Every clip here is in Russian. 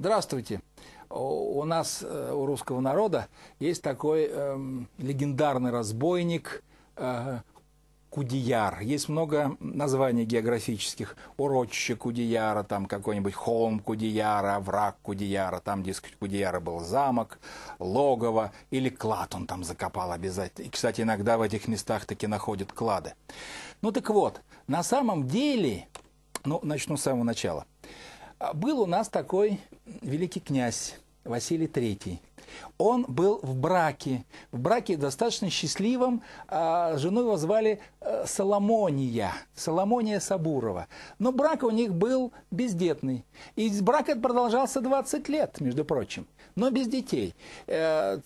Здравствуйте. У нас, э, у русского народа, есть такой э, легендарный разбойник э, Кудияр. Есть много названий географических. Урочище Кудияра, там какой-нибудь холм Кудияра, враг Кудияра, там, где Кудияра был замок, логово или клад он там закопал обязательно. И, кстати, иногда в этих местах таки находят клады. Ну так вот, на самом деле, ну, начну с самого начала. А был у нас такой великий князь Василий III. Он был в браке, в браке достаточно счастливым. А жену его звали Соломония, Соломония Сабурова. Но брак у них был бездетный. И брак этот продолжался 20 лет, между прочим, но без детей. Э,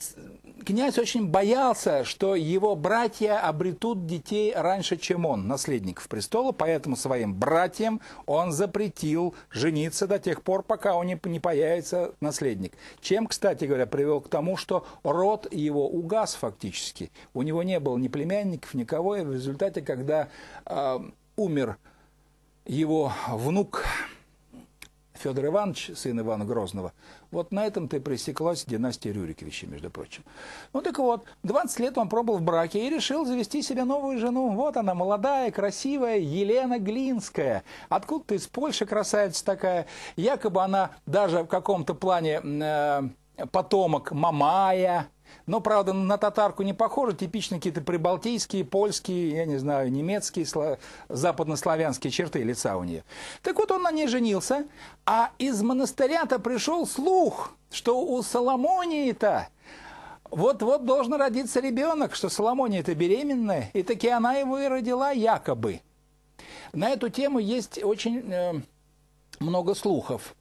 князь очень боялся, что его братья обретут детей раньше, чем он, наследников престола, поэтому своим братьям он запретил жениться до тех пор, пока у него не появится наследник. Чем, кстати говоря, привел к тому, что род его угас фактически. У него не было ни племянников, никого, и в результате кстати, когда э, умер его внук Федор Иванович, сын Ивана Грозного, вот на этом-то и пресеклась династия Рюриковичей, между прочим. Ну так вот, 20 лет он пробыл в браке и решил завести себе новую жену. Вот она, молодая, красивая Елена Глинская. Откуда-то из Польши красавица такая. Якобы она даже в каком-то плане э, потомок Мамая, но, правда, на татарку не похоже, типично какие-то прибалтийские, польские, я не знаю, немецкие, сло... западнославянские черты лица у нее. Так вот, он на ней женился, а из монастыря-то пришел слух, что у Соломонии-то вот-вот должен родиться ребенок, что Соломония-то беременная, и таки она его и родила якобы. На эту тему есть очень... Э, много слухов,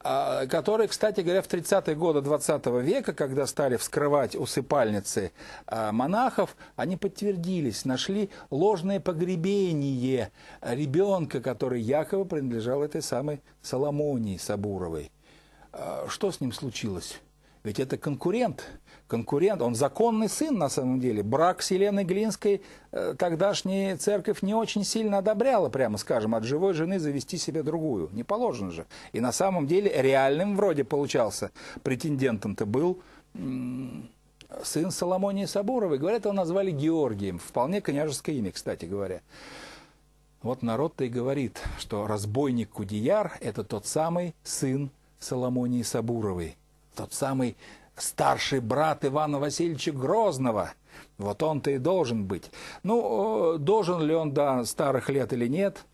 а, которые, кстати говоря, в 30-е годы 20 -го века, когда стали вскрывать усыпальницы а, монахов, они подтвердились, нашли ложное погребение ребенка, который якобы принадлежал этой самой Соломонии Сабуровой. А, что с ним случилось? Ведь это конкурент, конкурент, он законный сын на самом деле. Брак с Еленой Глинской э, тогдашняя церковь не очень сильно одобряла, прямо скажем, от живой жены завести себе другую. Не положено же. И на самом деле реальным вроде получался претендентом-то был сын Соломонии Сабуровой. Говорят, его назвали Георгием. Вполне княжеское имя, кстати говоря. Вот народ-то и говорит, что разбойник Кудияр – это тот самый сын Соломонии Сабуровой тот самый старший брат Ивана Васильевича Грозного. Вот он-то и должен быть. Ну, должен ли он до старых лет или нет,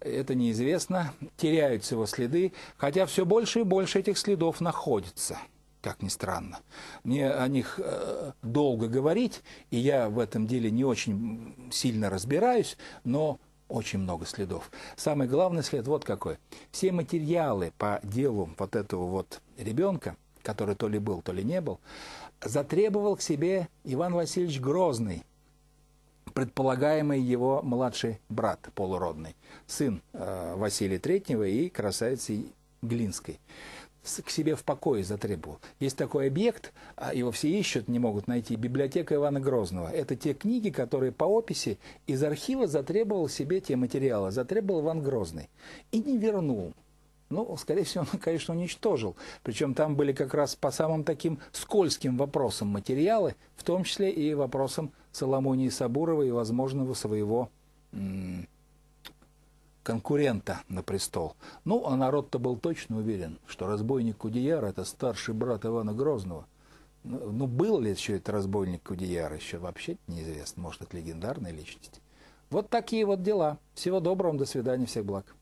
это неизвестно. Теряются его следы, хотя все больше и больше этих следов находится как ни странно. Мне о них э, долго говорить, и я в этом деле не очень сильно разбираюсь, но очень много следов. Самый главный след вот какой. Все материалы по делу вот этого вот ребенка – который то ли был, то ли не был, затребовал к себе Иван Васильевич Грозный, предполагаемый его младший брат полуродный, сын э, Василия Третьего и красавицы Глинской к себе в покое затребовал. Есть такой объект, а его все ищут, не могут найти, библиотека Ивана Грозного. Это те книги, которые по описи из архива затребовал себе те материалы, затребовал Иван Грозный. И не вернул. Ну, скорее всего, он, конечно, уничтожил. Причем там были как раз по самым таким скользким вопросам материалы, в том числе и вопросам Соломонии Сабурова и возможного своего конкурента на престол. Ну, а народ-то был точно уверен, что разбойник Кудеяр – это старший брат Ивана Грозного. Ну, ну был ли еще этот разбойник Кудеяр, еще вообще неизвестно. Может, это легендарная личность. Вот такие вот дела. Всего доброго, до свидания, всех благ.